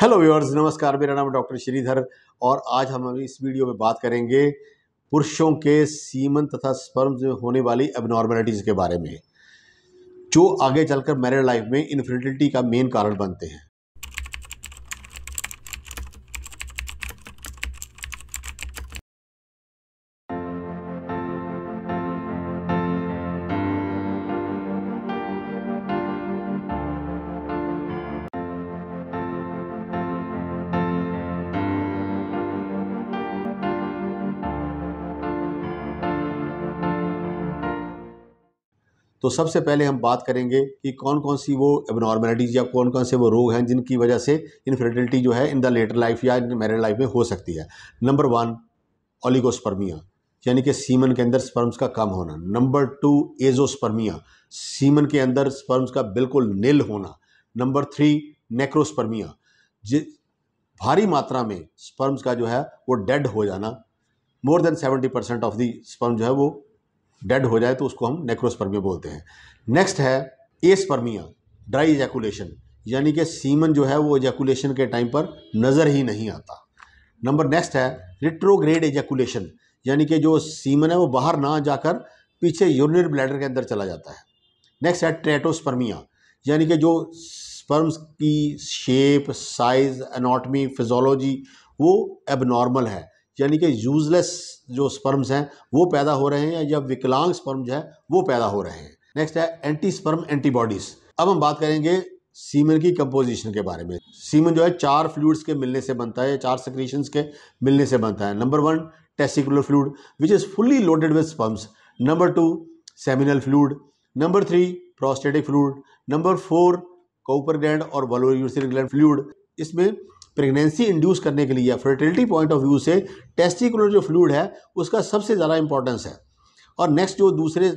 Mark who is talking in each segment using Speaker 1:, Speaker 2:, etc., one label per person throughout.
Speaker 1: hello viewers नमस्कार मेरा नाम डॉक्टर श्रीधर और आज हम इस वीडियो में बात करेंगे पुरुषों के सीमन तथा स्पर्म में होने वाली एबनॉर्मेलिटीज़ के बारे में जो आगे चलकर मैरिड लाइफ में इनफर्टिलिटी का मेन कारण बनते हैं तो सबसे पहले हम बात करेंगे कि कौन कौन सी वो एबनॉर्मेलिटीज़ या कौन कौन से वो रोग हैं जिनकी वजह से इनफर्टिलिटी जो है इन द लेटर लाइफ या इन मैरिड लाइफ में हो सकती है नंबर वन ओलिगोस्पर्मिया यानी कि सीमन के अंदर स्पर्म्स का कम होना नंबर टू एजोस्पर्मिया सीमन के अंदर स्पर्म्स का बिल्कुल नील होना नंबर थ्री नेक्रोस्पर्मिया जि भारी मात्रा में स्पर्म्स का जो है वो डेड हो जाना more than seventy percent of the sperm जो है वो डेड हो जाए तो उसको हम नेक्रोस्पर्मिया बोलते हैं नेक्स्ट है एस्पर्मिया ड्राई इजैकुलेशन यानी कि सीमन जो है वो इजैकुलेशन के टाइम पर नज़र ही नहीं आता नंबर नेक्स्ट है रिट्रोग्रेड एजैकुलेशन यानी कि जो सीमन है वो बाहर ना जाकर पीछे यूरिनरी ब्लैडर के अंदर चला जाता है नेक्स्ट है ट्रेटोस्पर्मिया यानी कि जो स्पर्म्स की शेप साइज़ एनाटमी फिजोलॉजी वो एबनॉर्मल है यानी कि यूजलेस जो स्पर्म्स हैं वो पैदा हो रहे हैं या विकलांग स्पर्म जो है वो पैदा हो रहे हैं नेक्स्ट है एंटी स्पर्म एंटीबॉडीज़ अब हम बात करेंगे सीमन की कंपोजिशन के बारे में सीमन जो है चार फ्लूड्स के मिलने से बनता है चार सेक्रीशंस के मिलने से बनता है number one testicular fluid which is fully loaded with sperms number two seminal fluid number three prostatic fluid number four Cowper gland और वलोरियूसिन ग्लैंड फ्लूड इसमें प्रेगनेंसी इंड्यूस करने के लिए फर्टिलिटी पॉइंट ऑफ व्यू से टेस्टिकुलर जो fluid है उसका सबसे ज़्यादा इंपॉर्टेंस है और नेक्स्ट जो दूसरे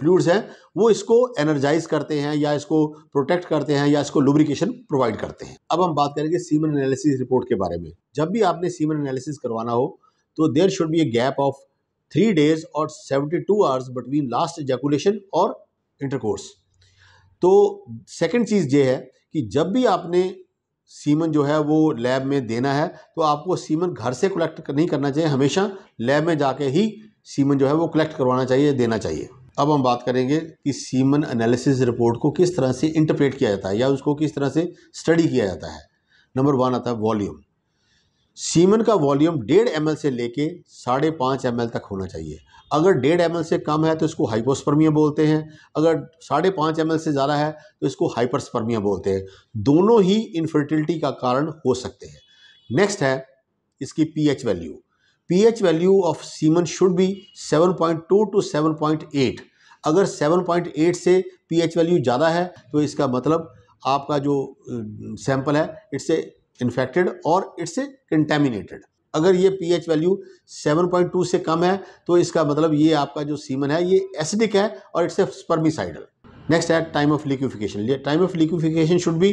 Speaker 1: फ्लूड्स हैं वो इसको एनर्जाइज करते हैं या इसको प्रोटेक्ट करते हैं या इसको लुब्रिकेशन प्रोवाइड करते हैं अब हम बात करेंगे सीमन एनालिसिस रिपोर्ट के बारे में जब भी आपने सीमन एनालिसिस करवाना हो तो there should be a gap of three days और seventy two hours between last ejaculation और इंटरकोर्स तो सेकेंड चीज़ ये है कि जब भी आपने सीमन जो है वो लैब में देना है तो आपको सीमन घर से कलेक्ट नहीं करना चाहिए हमेशा लैब में जाके ही सीमन जो है वो कलेक्ट करवाना चाहिए देना चाहिए अब हम बात करेंगे कि सीमन एनालिसिस रिपोर्ट को किस तरह से इंटरप्रेट किया जाता है या उसको किस तरह से स्टडी किया जाता है नंबर वन आता है वॉल्यूम सीमन का वॉल्यूम डेढ़ एम से लेके साढ़े पाँच एम तक होना चाहिए अगर डेढ़ एम से कम है तो इसको हाइपोस्पर्मिया बोलते हैं अगर साढ़े पाँच एम से ज़्यादा है तो इसको हाइपरस्पर्मिया बोलते हैं दोनों ही इनफर्टिलिटी का कारण हो सकते हैं नेक्स्ट है इसकी P value P value of semen should be seven to seven अगर 7.8 से पीएच वैल्यू ज़्यादा है तो इसका मतलब आपका जो सैंपल है इट्स ए इन्फेक्टेड और इट्स कंटेमिनेटेड अगर ये पीएच वैल्यू 7.2 से कम है तो इसका मतलब ये आपका जो सीमन है ये एसिडिक है और इट्स ए स्पर्मिसाइडल नेक्स्ट है time of liquefaction time of liquefaction should be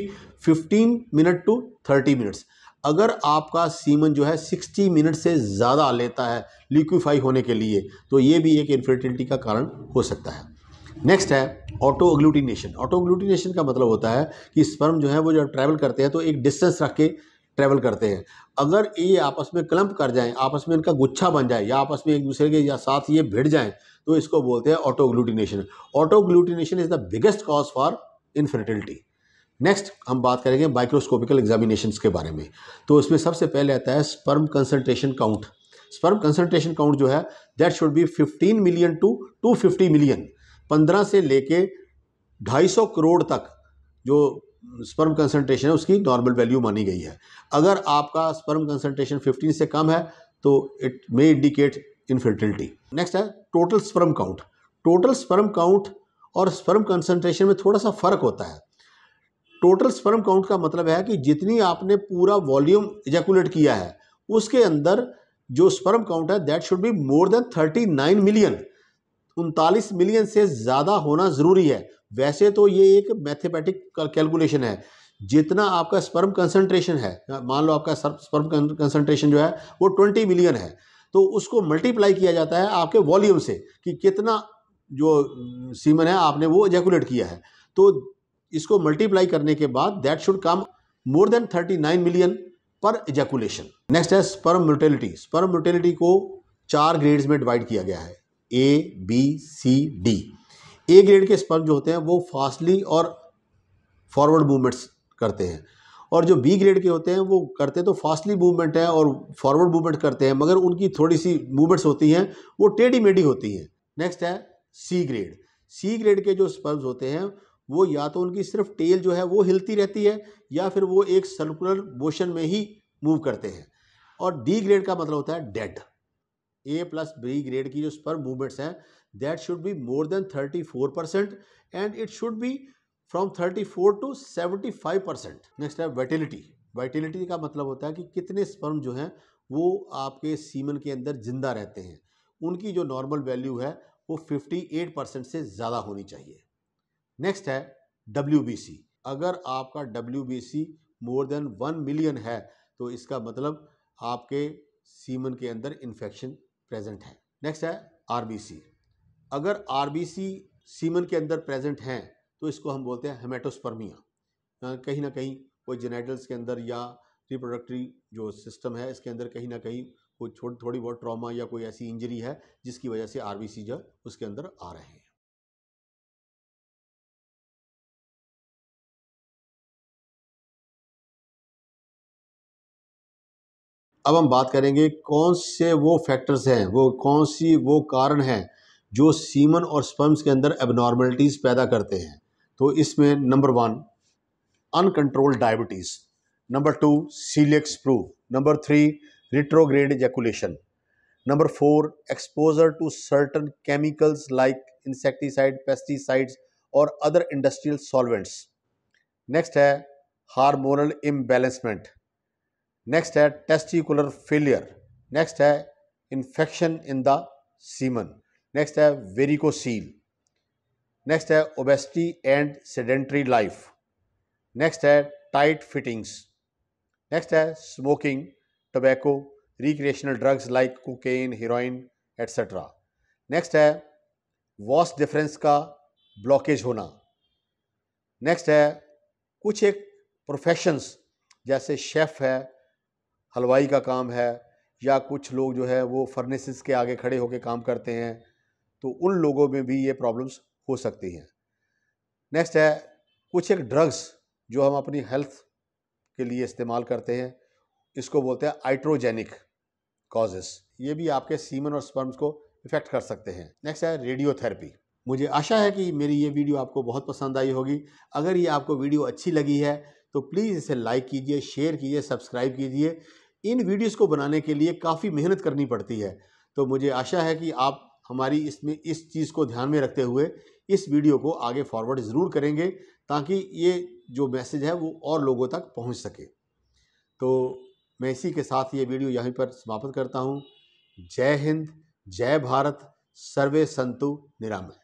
Speaker 1: 15 minute to 30 minutes अगर आपका सीमन जो है 60 मिनट से ज़्यादा लेता है लिक्विफाई होने के लिए तो ये भी एक इन्फर्टिलिटी का कारण हो सकता है नेक्स्ट है ऑटो अग्लूटिनेशन ऑटो अग्लूटिनेशन का मतलब होता है कि स्पर्म जो है वो जब ट्रैवल करते हैं तो एक डिस्टेंस रख के ट्रैवल करते हैं अगर ये आपस में क्लम्प कर जाएं आपस में इनका गुच्छा बन जाए या आपस में एक दूसरे के या साथ ये भिड़ जाएं तो इसको बोलते हैं auto glutination auto glutination is the biggest cause for infertility next हम बात करेंगे माइक्रोस्कोपिकल एग्जामिनेशन के बारे में तो इसमें सबसे पहले आता है sperm concentration count sperm concentration count जो है that should be fifteen million to fifty million पंद्रह से लेके ढाई सौ करोड़ तक जो स्पर्म कंसनट्रेशन है उसकी नॉर्मल वैल्यू मानी गई है अगर आपका स्पर्म कंसनट्रेशन 15 से कम है तो it may indicate infertility next है total sperm count total sperm count और स्पर्म कंसनट्रेशन में थोड़ा सा फ़र्क होता है टोटल स्पर्म काउंट का मतलब है कि जितनी आपने पूरा वॉल्यूम इजैकुलेट किया है उसके अंदर जो स्पर्म काउंट है that should be more than 39 million उनतालीस मिलियन से ज़्यादा होना ज़रूरी है वैसे तो ये एक मैथमेटिक कैलकुलेशन है जितना आपका स्पर्म कंसंट्रेशन है मान लो आपका स्पर्म कंसंट्रेशन जो है वो ट्वेंटी मिलियन है तो उसको मल्टीप्लाई किया जाता है आपके वॉल्यूम से कि कितना जो सीमन है आपने वो एजैकुलेट किया है तो इसको मल्टीप्लाई करने के बाद that should come more than thirty nine million per ejaculation next है स्पर्म मोर्टेलिटी स्पर्म म्यूटेलिटी को चार ग्रेड्स में डिवाइड किया गया है A B C D A grade के स्पर्म जो होते हैं वो फास्टली और फॉरवर्ड मूवमेंट्स करते हैं और जो बी ग्रेड के होते हैं वो करते हैं तो फास्टली मूवमेंट है और फॉरवर्ड मूवमेंट करते हैं मगर उनकी थोड़ी सी मूवमेंट्स होती हैं वो टेढ़ी मेढ़ी होती हैं नेक्स्ट है सी ग्रेड सी ग्रेड के जो स्पर्म्स होते हैं वो या तो उनकी सिर्फ टेल जो है वो हिलती रहती है या फिर वो एक सर्कुलर मोशन में ही मूव करते हैं और डी ग्रेड का मतलब होता है dead A plus B grade की जो स्पर्म मूवमेंट्स हैं that should be more than thirty four percent and it should be from thirty four to seventy five percent next है वाइटिलिटी वाइटिलिटी का मतलब होता है कि कितने स्पर्म जो हैं वो आपके सीमन के अंदर जिंदा रहते हैं उनकी जो नॉर्मल वैल्यू है वो 58 परसेंट से ज़्यादा होनी चाहिए नेक्स्ट है डब्ल्यू अगर आपका W more than one million है तो इसका मतलब आपके सीमन के अंदर इन्फेक्शन प्रेजेंट है नेक्स्ट है आरबीसी अगर आरबीसी सीमन के अंदर प्रेजेंट हैं तो इसको हम बोलते हैं हेमेटोस्पर्मिया कहीं ना कहीं कोई जेनेटल्स के अंदर या रिप्रोडक्टरी जो सिस्टम है इसके अंदर कहीं ना कहीं कोई छोटी थोड़ी बहुत ट्रॉमा या कोई ऐसी इंजरी है जिसकी वजह से आर जो उसके अंदर आ रहे हैं अब हम बात करेंगे कौन से वो फैक्टर्स हैं वो कौन सी वो कारण हैं जो सीमन और स्पम्स के अंदर एबनॉर्मलिटीज़ पैदा करते हैं तो इसमें number one uncontrolled diabetes number two celiacs sprue number three retrograde ejaculation number four exposure to certain chemicals like insecticide pesticides और अदर इंडस्ट्रियल सॉल्वेंट्स नेक्स्ट है हार्मोनल इम्बेलेंसमेंट नेक्स्ट है टेस्टिकुलर फेलियर नेक्स्ट है infection in the semen next है varicocele next है obesity and sedentary life next है tight fittings next है smoking tobacco recreational drugs like cocaine heroin etcetera next है vas difference का blockage होना next है कुछ एक प्रोफेशंस जैसे शेफ़ है हलवाई का काम है या कुछ लोग जो है वो फर्नेसिस के आगे खड़े होकर काम करते हैं तो उन लोगों में भी ये प्रॉब्लम्स हो सकती हैं नेक्स्ट है कुछ एक ड्रग्स जो हम अपनी हेल्थ के लिए इस्तेमाल करते हैं इसको बोलते हैं आइट्रोजेनिक कॉजेस ये भी आपके सीमन और स्पर्म्स को इफेक्ट कर सकते हैं नेक्स्ट है रेडियोथेरेपी मुझे आशा है कि मेरी ये वीडियो आपको बहुत पसंद आई होगी अगर ये आपको वीडियो अच्छी लगी है तो प्लीज़ इसे लाइक कीजिए शेयर कीजिए सब्सक्राइब कीजिए इन वीडियोस को बनाने के लिए काफ़ी मेहनत करनी पड़ती है तो मुझे आशा है कि आप हमारी इसमें इस चीज़ को ध्यान में रखते हुए इस वीडियो को आगे फॉरवर्ड ज़रूर करेंगे ताकि ये जो मैसेज है वो और लोगों तक पहुँच सके तो मैं इसी के साथ ये वीडियो यहीं पर समाप्त करता हूँ जय हिंद जय भारत सर्वे संतु निरामय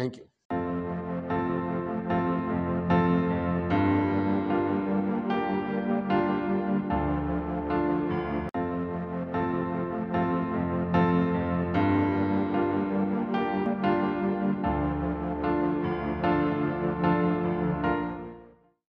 Speaker 1: थैंक यू